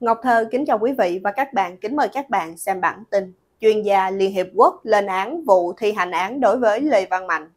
Ngọc Thơ kính chào quý vị và các bạn, kính mời các bạn xem bản tin Chuyên gia Liên Hiệp Quốc lên án vụ thi hành án đối với Lê Văn Mạnh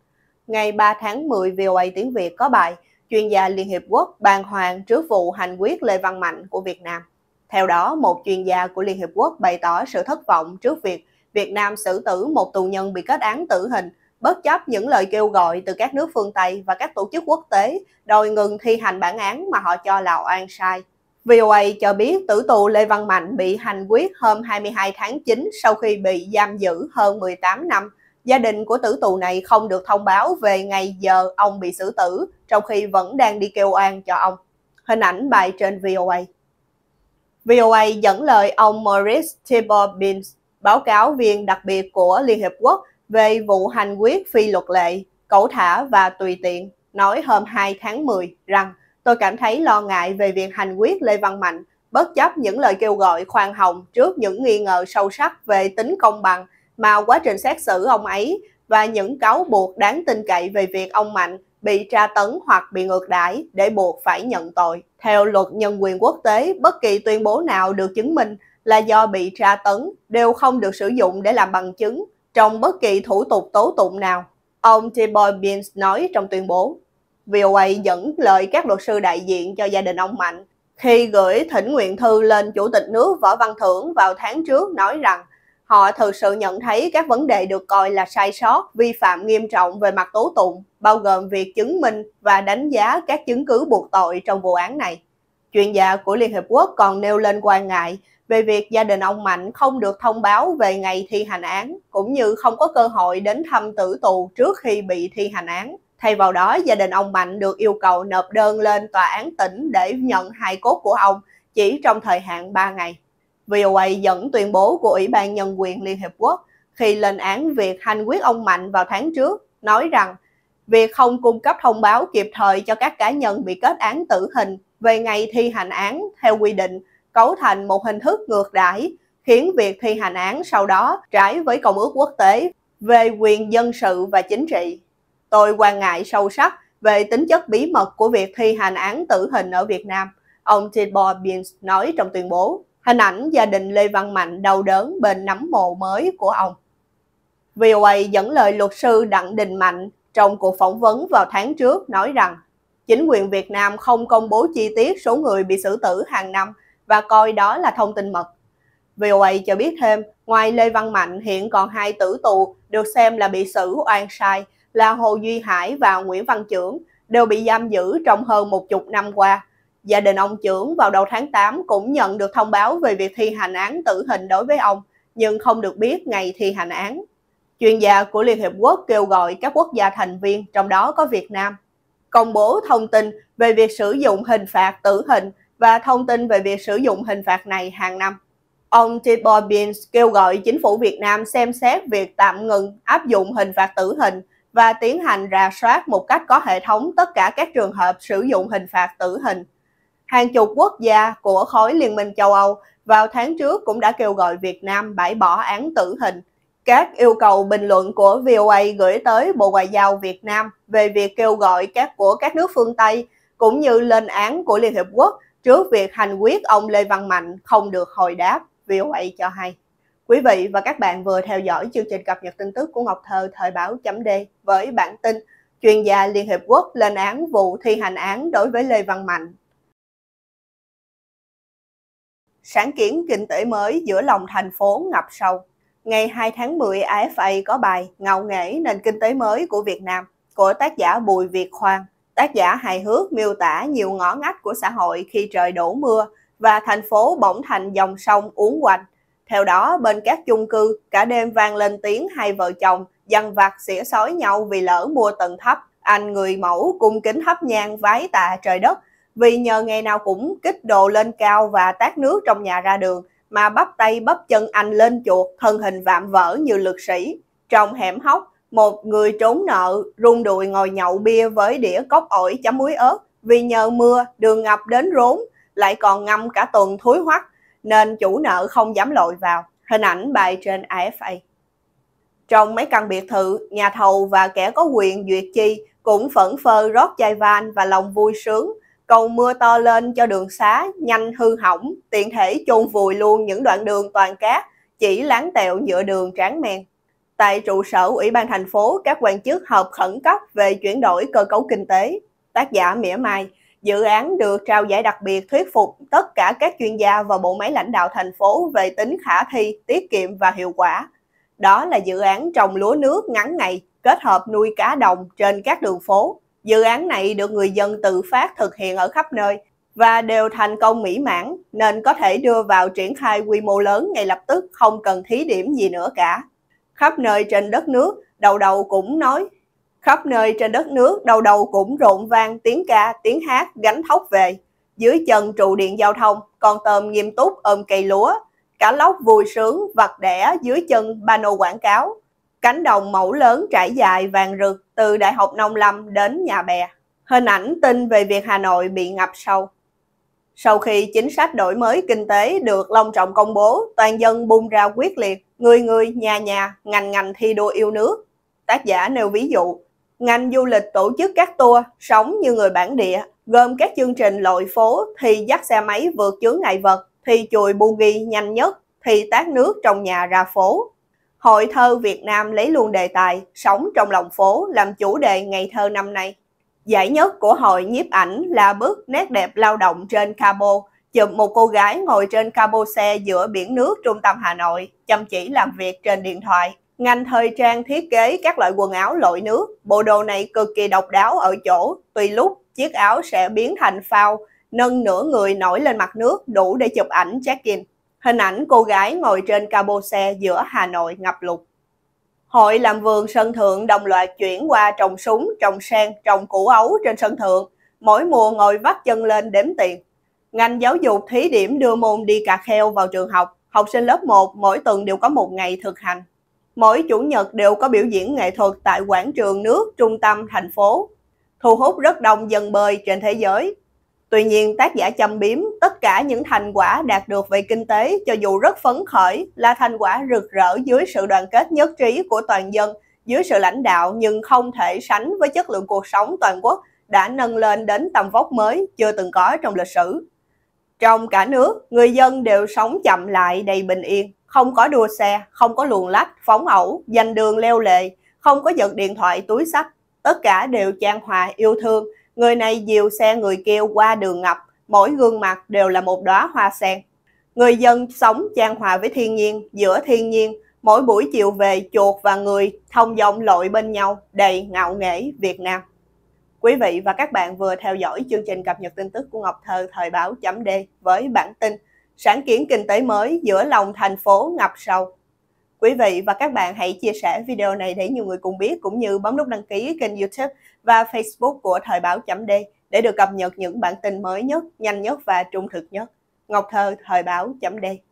Ngày 3 tháng 10, VOA tiếng Việt có bài Chuyên gia Liên Hiệp Quốc bàn hoàng trước vụ hành quyết Lê Văn Mạnh của Việt Nam Theo đó, một chuyên gia của Liên Hiệp Quốc bày tỏ sự thất vọng trước việc Việt Nam xử tử một tù nhân bị kết án tử hình bất chấp những lời kêu gọi từ các nước phương Tây và các tổ chức quốc tế đòi ngừng thi hành bản án mà họ cho là oan sai VOA cho biết tử tù Lê Văn Mạnh bị hành quyết hôm 22 tháng 9 sau khi bị giam giữ hơn 18 năm. Gia đình của tử tù này không được thông báo về ngày giờ ông bị xử tử, trong khi vẫn đang đi kêu oan cho ông. Hình ảnh bài trên VOA. VOA dẫn lời ông Maurice Tibor Binz, báo cáo viên đặc biệt của Liên Hiệp Quốc về vụ hành quyết phi luật lệ, cẩu thả và tùy tiện, nói hôm 2 tháng 10 rằng Tôi cảm thấy lo ngại về việc hành quyết Lê Văn Mạnh, bất chấp những lời kêu gọi khoan hồng trước những nghi ngờ sâu sắc về tính công bằng mà quá trình xét xử ông ấy và những cáo buộc đáng tin cậy về việc ông Mạnh bị tra tấn hoặc bị ngược đãi để buộc phải nhận tội. Theo luật nhân quyền quốc tế, bất kỳ tuyên bố nào được chứng minh là do bị tra tấn đều không được sử dụng để làm bằng chứng trong bất kỳ thủ tục tố tụng nào. Ông T. Boy Beans nói trong tuyên bố. VOA dẫn lời các luật sư đại diện cho gia đình ông Mạnh khi gửi thỉnh nguyện thư lên Chủ tịch nước Võ Văn Thưởng vào tháng trước nói rằng họ thực sự nhận thấy các vấn đề được coi là sai sót, vi phạm nghiêm trọng về mặt tố tụng, bao gồm việc chứng minh và đánh giá các chứng cứ buộc tội trong vụ án này. Chuyên gia của Liên Hiệp Quốc còn nêu lên quan ngại về việc gia đình ông Mạnh không được thông báo về ngày thi hành án, cũng như không có cơ hội đến thăm tử tù trước khi bị thi hành án. Thay vào đó, gia đình ông Mạnh được yêu cầu nộp đơn lên tòa án tỉnh để nhận hài cốt của ông chỉ trong thời hạn 3 ngày. VOA dẫn tuyên bố của Ủy ban Nhân quyền Liên Hiệp Quốc khi lên án việc hành quyết ông Mạnh vào tháng trước, nói rằng việc không cung cấp thông báo kịp thời cho các cá nhân bị kết án tử hình về ngày thi hành án theo quy định cấu thành một hình thức ngược đãi khiến việc thi hành án sau đó trái với Công ước Quốc tế về quyền dân sự và chính trị. Tôi quan ngại sâu sắc về tính chất bí mật của việc thi hành án tử hình ở Việt Nam, ông Tibor Binz nói trong tuyên bố. Hình ảnh gia đình Lê Văn Mạnh đau đớn bên nắm mồ mới của ông. VOA dẫn lời luật sư Đặng Đình Mạnh trong cuộc phỏng vấn vào tháng trước nói rằng chính quyền Việt Nam không công bố chi tiết số người bị xử tử hàng năm và coi đó là thông tin mật. VOA cho biết thêm, ngoài Lê Văn Mạnh hiện còn hai tử tù được xem là bị xử oan sai – là Hồ Duy Hải và Nguyễn Văn Trưởng đều bị giam giữ trong hơn một chục năm qua. Gia đình ông Trưởng vào đầu tháng 8 cũng nhận được thông báo về việc thi hành án tử hình đối với ông, nhưng không được biết ngày thi hành án. Chuyên gia của Liên Hiệp Quốc kêu gọi các quốc gia thành viên, trong đó có Việt Nam, công bố thông tin về việc sử dụng hình phạt tử hình và thông tin về việc sử dụng hình phạt này hàng năm. Ông Tibor Binz kêu gọi chính phủ Việt Nam xem xét việc tạm ngừng áp dụng hình phạt tử hình và tiến hành rà soát một cách có hệ thống tất cả các trường hợp sử dụng hình phạt tử hình. Hàng chục quốc gia của khối Liên minh châu Âu vào tháng trước cũng đã kêu gọi Việt Nam bãi bỏ án tử hình. Các yêu cầu bình luận của VOA gửi tới Bộ Ngoại giao Việt Nam về việc kêu gọi các của các nước phương Tây cũng như lên án của Liên Hiệp Quốc trước việc hành quyết ông Lê Văn Mạnh không được hồi đáp, VOA cho hay. Quý vị và các bạn vừa theo dõi chương trình cập nhật tin tức của Ngọc Thơ thời báo chấm D với bản tin chuyên gia Liên Hiệp Quốc lên án vụ thi hành án đối với Lê Văn Mạnh. Sáng kiến kinh tế mới giữa lòng thành phố ngập sâu. Ngày 2 tháng 10, AFA có bài Ngạo nghễ nền kinh tế mới của Việt Nam của tác giả Bùi Việt Khoan. Tác giả hài hước miêu tả nhiều ngõ ngách của xã hội khi trời đổ mưa và thành phố bỗng thành dòng sông uốn quanh theo đó, bên các chung cư, cả đêm vang lên tiếng hai vợ chồng dằn vặt xỉa sói nhau vì lỡ mua tầng thấp. Anh người mẫu cung kính hấp nhang vái tạ trời đất vì nhờ ngày nào cũng kích đồ lên cao và tát nước trong nhà ra đường mà bắp tay bắp chân anh lên chuột, thân hình vạm vỡ như lực sĩ. Trong hẻm hóc, một người trốn nợ run đùi ngồi nhậu bia với đĩa cốc ổi chấm muối ớt vì nhờ mưa đường ngập đến rốn lại còn ngâm cả tuần thối hoắc nên chủ nợ không dám lội vào. Hình ảnh bài trên AFA. Trong mấy căn biệt thự, nhà thầu và kẻ có quyền duyệt chi cũng phẫn phơ rót chai van và lòng vui sướng. Cầu mưa to lên cho đường xá, nhanh hư hỏng, tiện thể chôn vùi luôn những đoạn đường toàn cát, chỉ láng tẹo nhựa đường tráng men. Tại trụ sở Ủy ban thành phố, các quan chức họp khẩn cấp về chuyển đổi cơ cấu kinh tế. Tác giả mỉa mai, Dự án được trao giải đặc biệt thuyết phục tất cả các chuyên gia và bộ máy lãnh đạo thành phố về tính khả thi, tiết kiệm và hiệu quả. Đó là dự án trồng lúa nước ngắn ngày kết hợp nuôi cá đồng trên các đường phố. Dự án này được người dân tự phát thực hiện ở khắp nơi và đều thành công mỹ mãn nên có thể đưa vào triển khai quy mô lớn ngay lập tức không cần thí điểm gì nữa cả. Khắp nơi trên đất nước, đầu đầu cũng nói Khắp nơi trên đất nước, đầu đầu cũng rộn vang tiếng ca, tiếng hát, gánh thóc về. Dưới chân trụ điện giao thông, con tôm nghiêm túc ôm cây lúa. Cả lóc vui sướng, vặt đẻ dưới chân ba quảng cáo. Cánh đồng mẫu lớn trải dài vàng rực từ Đại học Nông Lâm đến nhà bè. Hình ảnh tin về việc Hà Nội bị ngập sâu. Sau khi chính sách đổi mới kinh tế được long trọng công bố, toàn dân bung ra quyết liệt, người người, nhà nhà, ngành ngành thi đua yêu nước. Tác giả nêu ví dụ, ngành du lịch tổ chức các tour sống như người bản địa, gồm các chương trình lội phố, thì dắt xe máy vượt chướng ngại vật, thi chùi buggy nhanh nhất, thì tát nước trong nhà ra phố. Hội thơ Việt Nam lấy luôn đề tài Sống trong lòng phố làm chủ đề ngày thơ năm nay. Giải nhất của hội nhiếp ảnh là bức nét đẹp lao động trên cabo, chụp một cô gái ngồi trên cabo xe giữa biển nước trung tâm Hà Nội, chăm chỉ làm việc trên điện thoại, Ngành thời trang thiết kế các loại quần áo lội nước, bộ đồ này cực kỳ độc đáo ở chỗ, tùy lúc chiếc áo sẽ biến thành phao, nâng nửa người nổi lên mặt nước đủ để chụp ảnh check-in. Hình ảnh cô gái ngồi trên cabo xe giữa Hà Nội ngập lụt. Hội làm vườn sân thượng đồng loạt chuyển qua trồng súng, trồng sen, trồng củ ấu trên sân thượng. Mỗi mùa ngồi vắt chân lên đếm tiền. Ngành giáo dục thí điểm đưa môn đi cà kheo vào trường học. Học sinh lớp 1 mỗi tuần đều có một ngày thực hành. Mỗi chủ nhật đều có biểu diễn nghệ thuật tại quảng trường nước trung tâm thành phố, thu hút rất đông dân bơi trên thế giới. Tuy nhiên, tác giả châm biếm tất cả những thành quả đạt được về kinh tế cho dù rất phấn khởi là thành quả rực rỡ dưới sự đoàn kết nhất trí của toàn dân, dưới sự lãnh đạo nhưng không thể sánh với chất lượng cuộc sống toàn quốc đã nâng lên đến tầm vóc mới chưa từng có trong lịch sử. Trong cả nước, người dân đều sống chậm lại đầy bình yên không có đua xe, không có luồn lách, phóng ẩu, giành đường leo lệ, không có giật điện thoại túi sách. Tất cả đều trang hòa yêu thương, người này dìu xe người kia qua đường ngập, mỗi gương mặt đều là một đóa hoa sen. Người dân sống trang hòa với thiên nhiên, giữa thiên nhiên, mỗi buổi chiều về chuột và người thông dòng lội bên nhau, đầy ngạo nghễ Việt Nam. Quý vị và các bạn vừa theo dõi chương trình cập nhật tin tức của Ngọc Thơ thời báo chấm với bản tin sáng kiến kinh tế mới giữa lòng thành phố ngập sâu. Quý vị và các bạn hãy chia sẻ video này để nhiều người cùng biết cũng như bấm nút đăng ký kênh YouTube và Facebook của Thời báo D để được cập nhật những bản tin mới nhất, nhanh nhất và trung thực nhất. Ngọc Thơ, Thời báo D.